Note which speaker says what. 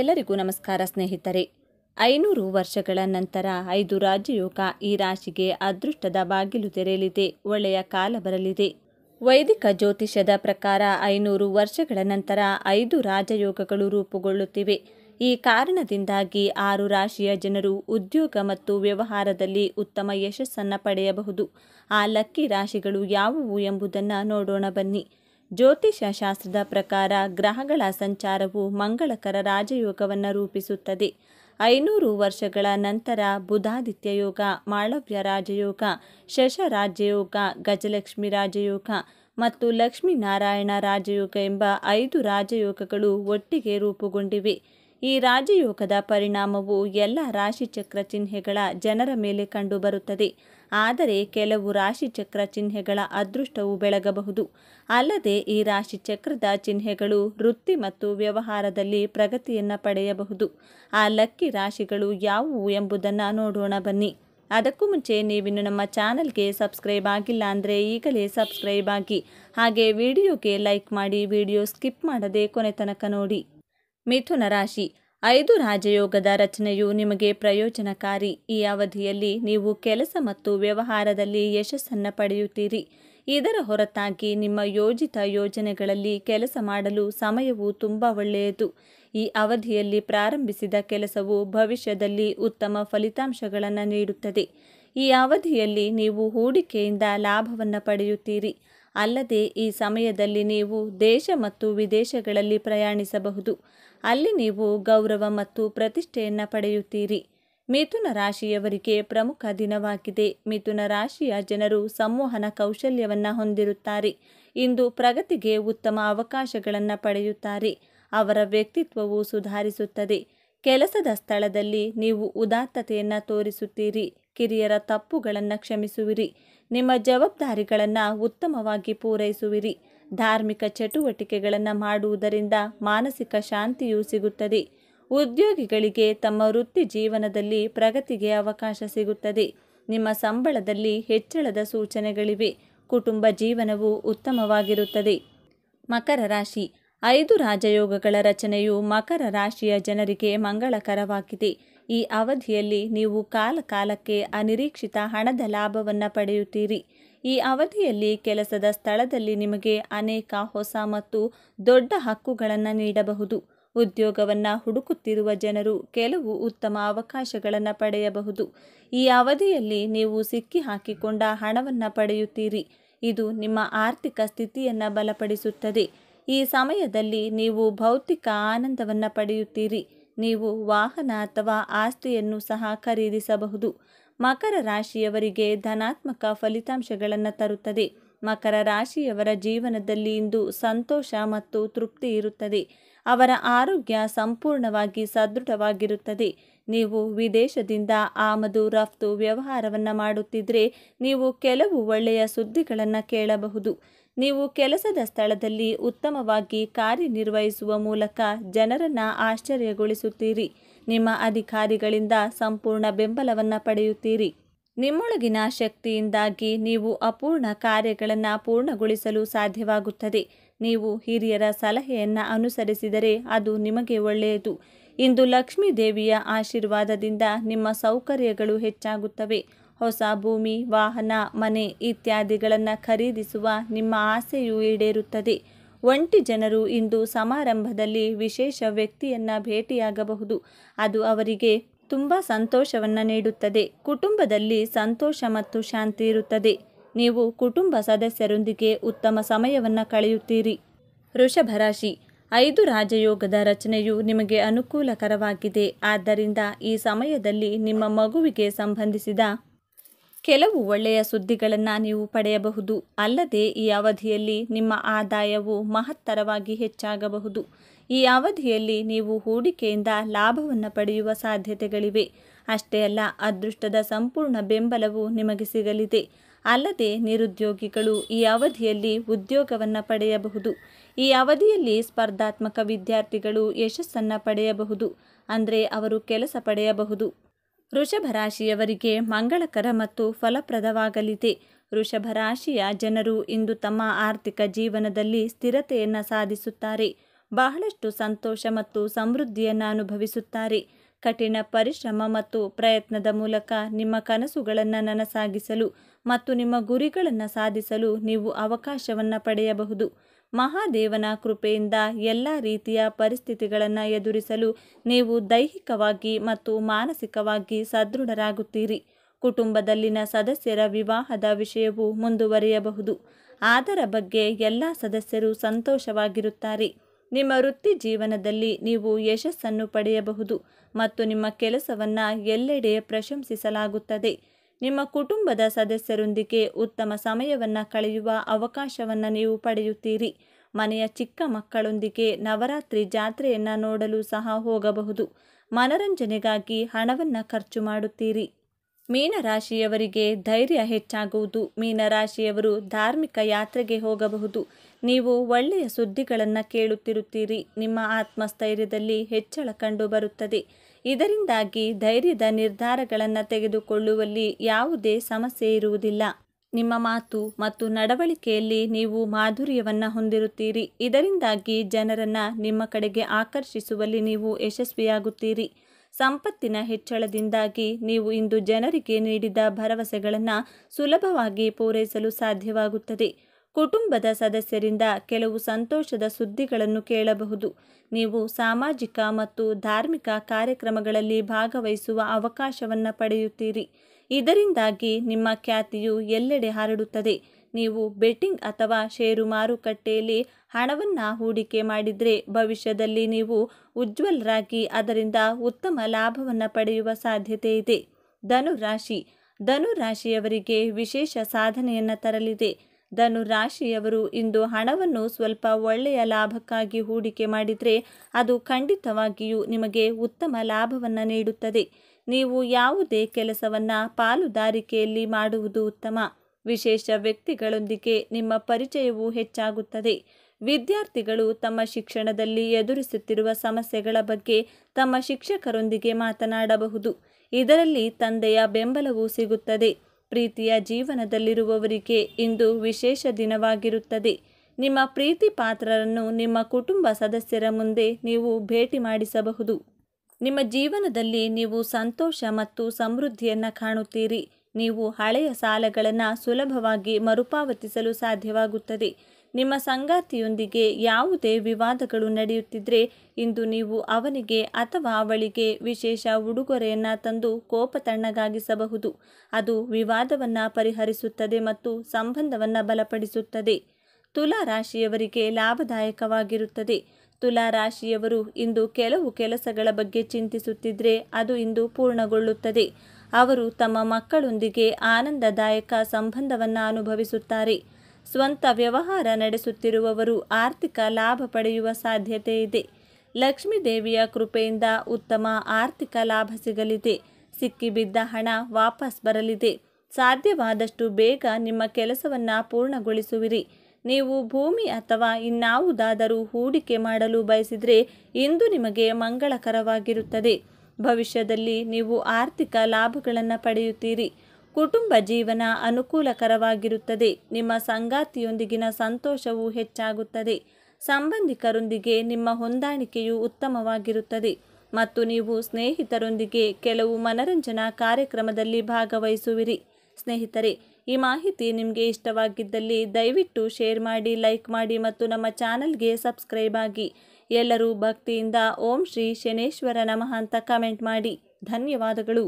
Speaker 1: ಎಲ್ಲರಿಗೂ ನಮಸ್ಕಾರ ಸ್ನೇಹಿತರೆ ಐನೂರು ವರ್ಷಗಳ ನಂತರ ಐದು ರಾಜಯೋಗ ಈ ರಾಶಿಗೆ ಅದೃಷ್ಟದ ಬಾಗಿಲು ತೆರೆಯಲಿದೆ ಒಳ್ಳೆಯ ಕಾಲ ಬರಲಿದೆ ವೈದಿಕ ಜ್ಯೋತಿಷ್ಯದ ಪ್ರಕಾರ ಐನೂರು ವರ್ಷಗಳ ನಂತರ ಐದು ರಾಜಯೋಗಗಳು ರೂಪುಗೊಳ್ಳುತ್ತಿವೆ ಈ ಕಾರಣದಿಂದಾಗಿ ಆರು ರಾಶಿಯ ಜನರು ಉದ್ಯೋಗ ಮತ್ತು ವ್ಯವಹಾರದಲ್ಲಿ ಉತ್ತಮ ಯಶಸ್ಸನ್ನು ಪಡೆಯಬಹುದು ಆ ಲಕ್ಕಿ ರಾಶಿಗಳು ಯಾವುವು ಎಂಬುದನ್ನು ನೋಡೋಣ ಬನ್ನಿ ಜ್ಯೋತಿಷ ಶಾಸ್ತ್ರದ ಪ್ರಕಾರ ಗ್ರಹಗಳ ಸಂಚಾರವು ಮಂಗಳಕರ ರಾಜಯೋಗವನ್ನು ರೂಪಿಸುತ್ತದೆ ಐನೂರು ವರ್ಷಗಳ ನಂತರ ಬುಧಾದಿತ್ಯ ಯೋಗ ಮಾಳವ್ಯ ರಾಜಯೋಗ ಶಶ ರಾಜಯೋಗ ಗಜಲಕ್ಷ್ಮಿ ರಾಜಯೋಗ ಮತ್ತು ಲಕ್ಷ್ಮೀನಾರಾಯಣ ರಾಜಯೋಗ ಎಂಬ ಐದು ರಾಜಯೋಗಗಳು ಒಟ್ಟಿಗೆ ರೂಪುಗೊಂಡಿವೆ ಈ ರಾಜಯೋಗದ ಪರಿಣಾಮವು ಎಲ್ಲ ರಾಶಿಚಕ್ರ ಚಿಹ್ನೆಗಳ ಜನರ ಮೇಲೆ ಕಂಡುಬರುತ್ತದೆ ಆದರೆ ಕೆಲವು ರಾಶಿಚಕ್ರ ಚಿಹ್ನೆಗಳ ಅದೃಷ್ಟವು ಬೆಳಗಬಹುದು ಅಲ್ಲದೆ ಈ ರಾಶಿಚಕ್ರದ ಚಿಹ್ನೆಗಳು ವೃತ್ತಿ ಮತ್ತು ವ್ಯವಹಾರದಲ್ಲಿ ಪ್ರಗತಿಯನ್ನು ಪಡೆಯಬಹುದು ಆ ಲಕ್ಕಿ ರಾಶಿಗಳು ಯಾವುವು ಎಂಬುದನ್ನು ನೋಡೋಣ ಬನ್ನಿ ಅದಕ್ಕೂ ಮುಂಚೆ ನೀವಿನ್ನು ನಮ್ಮ ಚಾನಲ್ಗೆ ಸಬ್ಸ್ಕ್ರೈಬ್ ಆಗಿಲ್ಲ ಅಂದರೆ ಈಗಲೇ ಸಬ್ಸ್ಕ್ರೈಬ್ ಆಗಿ ಹಾಗೆ ವಿಡಿಯೋಗೆ ಲೈಕ್ ಮಾಡಿ ವಿಡಿಯೋ ಸ್ಕಿಪ್ ಮಾಡದೆ ಕೊನೆ ತನಕ ನೋಡಿ ಮಿಥುನ ರಾಶಿ ಐದು ರಾಜಯೋಗದ ರಚನೆಯು ನಿಮಗೆ ಪ್ರಯೋಜನಕಾರಿ ಈ ಅವಧಿಯಲ್ಲಿ ನೀವು ಕೆಲಸ ಮತ್ತು ವ್ಯವಹಾರದಲ್ಲಿ ಯಶಸ್ಸನ್ನು ಪಡೆಯುತ್ತೀರಿ ಇದರ ಹೊರತಾಗಿ ನಿಮ್ಮ ಯೋಜಿತ ಯೋಜನೆಗಳಲ್ಲಿ ಕೆಲಸ ಮಾಡಲು ಸಮಯವು ತುಂಬ ಒಳ್ಳೆಯದು ಈ ಅವಧಿಯಲ್ಲಿ ಪ್ರಾರಂಭಿಸಿದ ಕೆಲಸವು ಭವಿಷ್ಯದಲ್ಲಿ ಉತ್ತಮ ಫಲಿತಾಂಶಗಳನ್ನು ನೀಡುತ್ತದೆ ಈ ಅವಧಿಯಲ್ಲಿ ನೀವು ಹೂಡಿಕೆಯಿಂದ ಲಾಭವನ್ನು ಪಡೆಯುತ್ತೀರಿ ಅಲ್ಲದೆ ಈ ಸಮಯದಲ್ಲಿ ನೀವು ದೇಶ ಮತ್ತು ವಿದೇಶಗಳಲ್ಲಿ ಪ್ರಯಾಣಿಸಬಹುದು ಅಲ್ಲಿ ನೀವು ಗೌರವ ಮತ್ತು ಪ್ರತಿಷ್ಠೆಯನ್ನು ಪಡೆಯುತ್ತೀರಿ ಮಿಥುನ ರಾಶಿಯವರಿಗೆ ಪ್ರಮುಖ ದಿನವಾಗಿದೆ ಮಿಥುನ ರಾಶಿಯ ಜನರು ಸಂವಹನ ಕೌಶಲ್ಯವನ್ನು ಹೊಂದಿರುತ್ತಾರೆ ಇಂದು ಪ್ರಗತಿಗೆ ಉತ್ತಮ ಅವಕಾಶಗಳನ್ನು ಪಡೆಯುತ್ತಾರೆ ಅವರ ವ್ಯಕ್ತಿತ್ವವು ಸುಧಾರಿಸುತ್ತದೆ ಕೆಲಸದ ಸ್ಥಳದಲ್ಲಿ ನೀವು ಉದಾತ್ತತೆಯನ್ನು ತೋರಿಸುತ್ತೀರಿ ಕಿರಿಯರ ತಪ್ಪುಗಳನ್ನು ಕ್ಷಮಿಸುವಿರಿ ನಿಮ್ಮ ಜವಾಬ್ದಾರಿಗಳನ್ನು ಉತ್ತಮವಾಗಿ ಪೂರೈಸುವಿರಿ ಧಾರ್ಮಿಕ ಚಟುವಟಿಕೆಗಳನ್ನು ಮಾಡುವುದರಿಂದ ಮಾನಸಿಕ ಶಾಂತಿಯೂ ಸಿಗುತ್ತದೆ ಉದ್ಯೋಗಿಗಳಿಗೆ ತಮ್ಮ ವೃತ್ತಿ ಜೀವನದಲ್ಲಿ ಪ್ರಗತಿಗೆ ಅವಕಾಶ ಸಿಗುತ್ತದೆ ನಿಮ್ಮ ಸಂಬಳದಲ್ಲಿ ಹೆಚ್ಚಳದ ಸೂಚನೆಗಳಿವೆ ಕುಟುಂಬ ಜೀವನವು ಉತ್ತಮವಾಗಿರುತ್ತದೆ ಮಕರ ರಾಶಿ ಐದು ರಾಜಯೋಗಗಳ ರಚನೆಯು ಮಕರ ರಾಶಿಯ ಜನರಿಗೆ ಮಂಗಳಕರವಾಗಿದೆ ಈ ಅವಧಿಯಲ್ಲಿ ನೀವು ಕಾಲ ಕಾಲಕ್ಕೆ ಅನಿರೀಕ್ಷಿತ ಹಣದ ಲಾಭವನ್ನು ಪಡೆಯುತ್ತೀರಿ ಈ ಅವಧಿಯಲ್ಲಿ ಕೆಲಸದ ಸ್ಥಳದಲ್ಲಿ ನಿಮಗೆ ಅನೇಕ ಹೊಸ ಮತ್ತು ದೊಡ್ಡ ಹಕ್ಕುಗಳನ್ನು ನೀಡಬಹುದು ಉದ್ಯೋಗವನ್ನು ಹುಡುಕುತ್ತಿರುವ ಜನರು ಕೆಲವು ಉತ್ತಮ ಅವಕಾಶಗಳನ್ನು ಪಡೆಯಬಹುದು ಈ ಅವಧಿಯಲ್ಲಿ ನೀವು ಸಿಕ್ಕಿ ಹಾಕಿಕೊಂಡ ಹಣವನ್ನು ಪಡೆಯುತ್ತೀರಿ ಇದು ನಿಮ್ಮ ಆರ್ಥಿಕ ಸ್ಥಿತಿಯನ್ನು ಬಲಪಡಿಸುತ್ತದೆ ಈ ಸಮಯದಲ್ಲಿ ನೀವು ಭೌತಿಕ ಆನಂದವನ್ನು ಪಡೆಯುತ್ತೀರಿ ನೀವು ವಾಹನ ಅಥವಾ ಆಸ್ತಿಯನ್ನು ಸಹ ಖರೀದಿಸಬಹುದು ಮಕರ ರಾಶಿಯವರಿಗೆ ಧನಾತ್ಮಕ ಫಲಿತಾಂಶಗಳನ್ನು ತರುತ್ತದೆ ಮಕರ ರಾಶಿಯವರ ಜೀವನದಲ್ಲಿ ಇಂದು ಸಂತೋಷ ಮತ್ತು ತೃಪ್ತಿ ಇರುತ್ತದೆ ಅವರ ಆರೋಗ್ಯ ಸಂಪೂರ್ಣವಾಗಿ ಸದೃಢವಾಗಿರುತ್ತದೆ ನೀವು ವಿದೇಶದಿಂದ ಆಮದು ರಫ್ತು ವ್ಯವಹಾರವನ್ನು ಮಾಡುತ್ತಿದ್ದರೆ ನೀವು ಕೆಲವು ಒಳ್ಳೆಯ ಸುದ್ದಿಗಳನ್ನು ಕೇಳಬಹುದು ನೀವು ಕೆಲಸದ ಸ್ಥಳದಲ್ಲಿ ಉತ್ತಮವಾಗಿ ಕಾರ್ಯನಿರ್ವಹಿಸುವ ಮೂಲಕ ಜನರನ್ನು ಆಶ್ಚರ್ಯಗೊಳಿಸುತ್ತೀರಿ ನಿಮ್ಮ ಅಧಿಕಾರಿಗಳಿಂದ ಸಂಪೂರ್ಣ ಬೆಂಬಲವನ್ನು ಪಡೆಯುತ್ತೀರಿ ನಿಮ್ಮೊಳಗಿನ ಶಕ್ತಿಯಿಂದಾಗಿ ನೀವು ಅಪೂರ್ಣ ಕಾರ್ಯಗಳನ್ನು ಪೂರ್ಣಗೊಳಿಸಲು ಸಾಧ್ಯವಾಗುತ್ತದೆ ನೀವು ಹಿರಿಯರ ಸಲಹೆಯನ್ನು ಅನುಸರಿಸಿದರೆ ಅದು ನಿಮಗೆ ಒಳ್ಳೆಯದು ಇಂದು ಲಕ್ಷ್ಮೀ ದೇವಿಯ ಆಶೀರ್ವಾದದಿಂದ ನಿಮ್ಮ ಸೌಕರ್ಯಗಳು ಹೆಚ್ಚಾಗುತ್ತವೆ ಹೊಸ ಭೂಮಿ ವಾಹನ ಮನೆ ಇತ್ಯಾದಿಗಳನ್ನು ಖರೀದಿಸುವ ನಿಮ್ಮ ಆಸೆಯು ಈಡೇರುತ್ತದೆ ಒಂಟಿ ಜನರು ಇಂದು ಸಮಾರಂಭದಲ್ಲಿ ವಿಶೇಷ ವ್ಯಕ್ತಿಯನ್ನು ಭೇಟಿಯಾಗಬಹುದು ಅದು ಅವರಿಗೆ ತುಂಬ ಸಂತೋಷವನ್ನು ನೀಡುತ್ತದೆ ಕುಟುಂಬದಲ್ಲಿ ಸಂತೋಷ ಮತ್ತು ಶಾಂತಿ ಇರುತ್ತದೆ ನೀವು ಕುಟುಂಬ ಸದಸ್ಯರೊಂದಿಗೆ ಉತ್ತಮ ಸಮಯವನ್ನು ಕಳೆಯುತ್ತೀರಿ ವೃಷಭರಾಶಿ ಐದು ರಾಜಯೋಗದ ರಚನೆಯು ನಿಮಗೆ ಅನುಕೂಲಕರವಾಗಿದೆ ಆದ್ದರಿಂದ ಈ ಸಮಯದಲ್ಲಿ ನಿಮ್ಮ ಮಗುವಿಗೆ ಸಂಬಂಧಿಸಿದ ಕೆಲವು ಒಳ್ಳೆಯ ಸುದ್ದಿಗಳನ್ನು ನೀವು ಪಡೆಯಬಹುದು ಅಲ್ಲದೆ ಈ ಅವಧಿಯಲ್ಲಿ ನಿಮ್ಮ ಆದಾಯವು ಮಹತ್ತರವಾಗಿ ಹೆಚ್ಚಾಗಬಹುದು ಈ ಅವಧಿಯಲ್ಲಿ ನೀವು ಹೂಡಿಕೆಯಿಂದ ಲಾಭವನ್ನು ಪಡೆಯುವ ಸಾಧ್ಯತೆಗಳಿವೆ ಅಷ್ಟೇ ಅಲ್ಲ ಅದೃಷ್ಟದ ಸಂಪೂರ್ಣ ಬೆಂಬಲವು ನಿಮಗೆ ಸಿಗಲಿದೆ ಅಲ್ಲದೆ ನಿರುದ್ಯೋಗಿಗಳು ಈ ಅವಧಿಯಲ್ಲಿ ಉದ್ಯೋಗವನ್ನು ಪಡೆಯಬಹುದು ಈ ಅವಧಿಯಲ್ಲಿ ಸ್ಪರ್ಧಾತ್ಮಕ ವಿದ್ಯಾರ್ಥಿಗಳು ಯಶಸ್ಸನ್ನು ಪಡೆಯಬಹುದು ಅಂದರೆ ಅವರು ಕೆಲಸ ಪಡೆಯಬಹುದು ವೃಷಭ ರಾಶಿಯವರಿಗೆ ಮಂಗಳಕರ ಮತ್ತು ಫಲಪ್ರದವಾಗಲಿದೆ ವೃಷಭ ರಾಶಿಯ ಜನರು ಇಂದು ತಮ್ಮ ಆರ್ಥಿಕ ಜೀವನದಲ್ಲಿ ಸ್ಥಿರತೆಯನ್ನು ಸಾಧಿಸುತ್ತಾರೆ ಬಹಳಷ್ಟು ಸಂತೋಷ ಮತ್ತು ಸಮೃದ್ಧಿಯನ್ನು ಅನುಭವಿಸುತ್ತಾರೆ ಕಠಿಣ ಪರಿಶ್ರಮ ಮತ್ತು ಪ್ರಯತ್ನದ ಮೂಲಕ ನಿಮ್ಮ ಕನಸುಗಳನ್ನು ನನಸಾಗಿಸಲು ಮತ್ತು ನಿಮ್ಮ ಗುರಿಗಳನ್ನು ಸಾಧಿಸಲು ನೀವು ಅವಕಾಶವನ್ನು ಪಡೆಯಬಹುದು ಮಹಾದೇವನ ಕೃಪೆಯಿಂದ ಎಲ್ಲ ರೀತಿಯ ಪರಿಸ್ಥಿತಿಗಳನ್ನು ಎದುರಿಸಲು ನೀವು ದೈಹಿಕವಾಗಿ ಮತ್ತು ಮಾನಸಿಕವಾಗಿ ಸದೃಢರಾಗುತ್ತೀರಿ ಕುಟುಂಬದಲ್ಲಿನ ಸದಸ್ಯರ ವಿವಾಹದ ವಿಷಯವು ಮುಂದುವರಿಯಬಹುದು ಅದರ ಬಗ್ಗೆ ಎಲ್ಲ ಸದಸ್ಯರು ಸಂತೋಷವಾಗಿರುತ್ತಾರೆ ನಿಮ್ಮ ವೃತ್ತಿ ಜೀವನದಲ್ಲಿ ನೀವು ಯಶಸ್ಸನ್ನು ಪಡೆಯಬಹುದು ಮತ್ತು ನಿಮ್ಮ ಕೆಲಸವನ್ನು ಎಲ್ಲೆಡೆ ಪ್ರಶಂಸಿಸಲಾಗುತ್ತದೆ ನಿಮ್ಮ ಕುಟುಂಬದ ಸದಸ್ಯರೊಂದಿಗೆ ಉತ್ತಮ ಸಮಯವನ್ನು ಕಳೆಯುವ ಅವಕಾಶವನ್ನು ನೀವು ಪಡೆಯುತ್ತೀರಿ ಮನೆಯ ಚಿಕ್ಕ ಮಕ್ಕಳೊಂದಿಗೆ ನವರಾತ್ರಿ ಜಾತ್ರೆಯನ್ನು ನೋಡಲು ಸಹ ಹೋಗಬಹುದು ಮನರಂಜನೆಗಾಗಿ ಹಣವನ್ನು ಖರ್ಚು ಮಾಡುತ್ತೀರಿ ಮೀನರಾಶಿಯವರಿಗೆ ಧೈರ್ಯ ಹೆಚ್ಚಾಗುವುದು ಮೀನರಾಶಿಯವರು ಧಾರ್ಮಿಕ ಯಾತ್ರೆಗೆ ಹೋಗಬಹುದು ನೀವು ಒಳ್ಳೆಯ ಸುದ್ದಿಗಳನ್ನು ಕೇಳುತ್ತಿರುತ್ತೀರಿ ನಿಮ್ಮ ಆತ್ಮಸ್ಥೈರ್ಯದಲ್ಲಿ ಹೆಚ್ಚಳ ಕಂಡುಬರುತ್ತದೆ ಇದರಿಂದಾಗಿ ಧೈರ್ಯದ ನಿರ್ಧಾರಗಳನ್ನು ತೆಗೆದುಕೊಳ್ಳುವಲ್ಲಿ ಯಾವುದೇ ಸಮಸ್ಯೆ ಇರುವುದಿಲ್ಲ ನಿಮ್ಮ ಮಾತು ಮತ್ತು ನಡವಳಿಕೆಯಲ್ಲಿ ನೀವು ಮಾಧುರ್ಯವನ್ನು ಹೊಂದಿರುತ್ತೀರಿ ಇದರಿಂದಾಗಿ ಜನರನ್ನು ನಿಮ್ಮ ಕಡೆಗೆ ಆಕರ್ಷಿಸುವಲ್ಲಿ ನೀವು ಯಶಸ್ವಿಯಾಗುತ್ತೀರಿ ಸಂಪತ್ತಿನ ಹೆಚ್ಚಳದಿಂದಾಗಿ ನೀವು ಇಂದು ಜನರಿಗೆ ನೀಡಿದ ಭರವಸೆಗಳನ್ನು ಸುಲಭವಾಗಿ ಪೂರೈಸಲು ಸಾಧ್ಯವಾಗುತ್ತದೆ ಕುಟುಂಬದ ಸದಸ್ಯರಿಂದ ಕೆಲವು ಸಂತೋಷದ ಸುದ್ದಿಗಳನ್ನು ಕೇಳಬಹುದು ನೀವು ಸಾಮಾಜಿಕ ಮತ್ತು ಧಾರ್ಮಿಕ ಕಾರ್ಯಕ್ರಮಗಳಲ್ಲಿ ಭಾಗವಹಿಸುವ ಅವಕಾಶವನ್ನು ಪಡೆಯುತ್ತೀರಿ ಇದರಿಂದಾಗಿ ನಿಮ್ಮ ಖ್ಯಾತಿಯು ಎಲ್ಲೆಡೆ ಹರಡುತ್ತದೆ ನೀವು ಬೆಟ್ಟಿಂಗ್ ಅಥವಾ ಷೇರು ಮಾರುಕಟ್ಟೆಯಲ್ಲಿ ಹಣವನ್ನು ಹೂಡಿಕೆ ಮಾಡಿದರೆ ಭವಿಷ್ಯದಲ್ಲಿ ನೀವು ಉಜ್ವಲರಾಗಿ ಅದರಿಂದ ಉತ್ತಮ ಲಾಭವನ್ನು ಪಡೆಯುವ ಸಾಧ್ಯತೆ ಇದೆ ಧನುರಾಶಿ ಧನುರಾಶಿಯವರಿಗೆ ವಿಶೇಷ ಸಾಧನೆಯನ್ನು ತರಲಿದೆ ಧನುರಾಶಿಯವರು ಇಂದು ಹಣವನ್ನು ಸ್ವಲ್ಪ ಒಳ್ಳೆಯ ಲಾಭಕ್ಕಾಗಿ ಹೂಡಿಕೆ ಮಾಡಿದರೆ ಅದು ಖಂಡಿತವಾಗಿಯೂ ನಿಮಗೆ ಉತ್ತಮ ಲಾಭವನ್ನು ನೀಡುತ್ತದೆ ನೀವು ಯಾವುದೇ ಕೆಲಸವನ್ನು ಪಾಲುದಾರಿಕೆಯಲ್ಲಿ ಮಾಡುವುದು ಉತ್ತಮ ವಿಶೇಷ ವ್ಯಕ್ತಿಗಳೊಂದಿಗೆ ನಿಮ್ಮ ಪರಿಚಯವೂ ಹೆಚ್ಚಾಗುತ್ತದೆ ವಿದ್ಯಾರ್ಥಿಗಳು ತಮ್ಮ ಶಿಕ್ಷಣದಲ್ಲಿ ಎದುರಿಸುತ್ತಿರುವ ಸಮಸ್ಯೆಗಳ ಬಗ್ಗೆ ತಮ್ಮ ಶಿಕ್ಷಕರೊಂದಿಗೆ ಮಾತನಾಡಬಹುದು ಇದರಲ್ಲಿ ತಂದೆಯ ಬೆಂಬಲವೂ ಸಿಗುತ್ತದೆ ಪ್ರೀತಿಯ ಜೀವನದಲ್ಲಿರುವವರಿಗೆ ಇಂದು ವಿಶೇಷ ದಿನವಾಗಿರುತ್ತದೆ ನಿಮ್ಮ ಪ್ರೀತಿ ಪಾತ್ರರನ್ನು ನಿಮ್ಮ ಕುಟುಂಬ ಸದಸ್ಯರ ಮುಂದೆ ನೀವು ಭೇಟಿ ಮಾಡಿಸಬಹುದು ನಿಮ್ಮ ಜೀವನದಲ್ಲಿ ನೀವು ಸಂತೋಷ ಮತ್ತು ಸಮೃದ್ಧಿಯನ್ನು ಕಾಣುತ್ತೀರಿ ನೀವು ಹಳೆಯ ಸಾಲಗಳನ್ನು ಸುಲಭವಾಗಿ ಮರುಪಾವತಿಸಲು ಸಾಧ್ಯವಾಗುತ್ತದೆ ನಿಮ್ಮ ಸಂಗಾತಿಯೊಂದಿಗೆ ಯಾವುದೇ ವಿವಾದಗಳು ನಡೆಯುತ್ತಿದ್ದರೆ ಇಂದು ನೀವು ಅವನಿಗೆ ಅಥವಾ ಅವಳಿಗೆ ವಿಶೇಷ ಉಡುಗೊರೆಯನ್ನು ತಂದು ಕೋಪ ತಣ್ಣಗಾಗಿಸಬಹುದು ಅದು ವಿವಾದವನ್ನು ಪರಿಹರಿಸುತ್ತದೆ ಮತ್ತು ಸಂಬಂಧವನ್ನು ಬಲಪಡಿಸುತ್ತದೆ ತುಲಾ ರಾಶಿಯವರಿಗೆ ಲಾಭದಾಯಕವಾಗಿರುತ್ತದೆ ತುಲಾ ರಾಶಿಯವರು ಇಂದು ಕೆಲವು ಕೆಲಸಗಳ ಬಗ್ಗೆ ಚಿಂತಿಸುತ್ತಿದ್ದರೆ ಅದು ಇಂದು ಪೂರ್ಣಗೊಳ್ಳುತ್ತದೆ ಅವರು ತಮ್ಮ ಮಕ್ಕಳೊಂದಿಗೆ ಆನಂದದಾಯಕ ಸಂಬಂಧವನ್ನು ಅನುಭವಿಸುತ್ತಾರೆ ಸ್ವಂತ ವ್ಯವಹಾರ ನಡೆಸುತ್ತಿರುವವರು ಆರ್ಥಿಕ ಲಾಭ ಪಡೆಯುವ ಸಾಧ್ಯತೆ ಇದೆ ಲಕ್ಷ್ಮೀದೇವಿಯ ದೇವಿಯ ಕೃಪೆಯಿಂದ ಉತ್ತಮ ಆರ್ಥಿಕ ಲಾಭ ಸಿಗಲಿದೆ ಸಿಕ್ಕಿಬಿದ್ದ ಹಣ ವಾಪಸ್ ಬರಲಿದೆ ಸಾಧ್ಯವಾದಷ್ಟು ಬೇಗ ನಿಮ್ಮ ಕೆಲಸವನ್ನು ಪೂರ್ಣಗೊಳಿಸುವಿರಿ ನೀವು ಭೂಮಿ ಅಥವಾ ಇನ್ನಾವುದಾದರೂ ಹೂಡಿಕೆ ಮಾಡಲು ಬಯಸಿದರೆ ಇಂದು ನಿಮಗೆ ಮಂಗಳಕರವಾಗಿರುತ್ತದೆ ಭವಿಷ್ಯದಲ್ಲಿ ನೀವು ಆರ್ಥಿಕ ಲಾಭಗಳನ್ನು ಪಡೆಯುತ್ತೀರಿ ಕುಟುಂಬ ಜೀವನ ಅನುಕೂಲಕರವಾಗಿರುತ್ತದೆ ನಿಮ್ಮ ಸಂಗಾತಿಯೊಂದಿಗಿನ ಸಂತೋಷವು ಹೆಚ್ಚಾಗುತ್ತದೆ ಸಂಬಂಧಿಕರೊಂದಿಗೆ ನಿಮ್ಮ ಹೊಂದಾಣಿಕೆಯು ಉತ್ತಮವಾಗಿರುತ್ತದೆ ಮತ್ತು ನೀವು ಸ್ನೇಹಿತರೊಂದಿಗೆ ಕೆಲವು ಮನರಂಜನಾ ಕಾರ್ಯಕ್ರಮದಲ್ಲಿ ಭಾಗವಹಿಸುವಿರಿ ಸ್ನೇಹಿತರೆ ಈ ಮಾಹಿತಿ ನಿಮಗೆ ಇಷ್ಟವಾಗಿದ್ದಲ್ಲಿ ದಯವಿಟ್ಟು ಶೇರ್ ಮಾಡಿ ಲೈಕ್ ಮಾಡಿ ಮತ್ತು ನಮ್ಮ ಚಾನಲ್ಗೆ ಸಬ್ಸ್ಕ್ರೈಬ್ ಆಗಿ ಎಲ್ಲರೂ ಭಕ್ತಿಯಿಂದ ಓಂ ಶ್ರೀ ಶನೇಶ್ವರ ನಮಃ ಅಂತ ಕಮೆಂಟ್ ಮಾಡಿ ಧನ್ಯವಾದಗಳು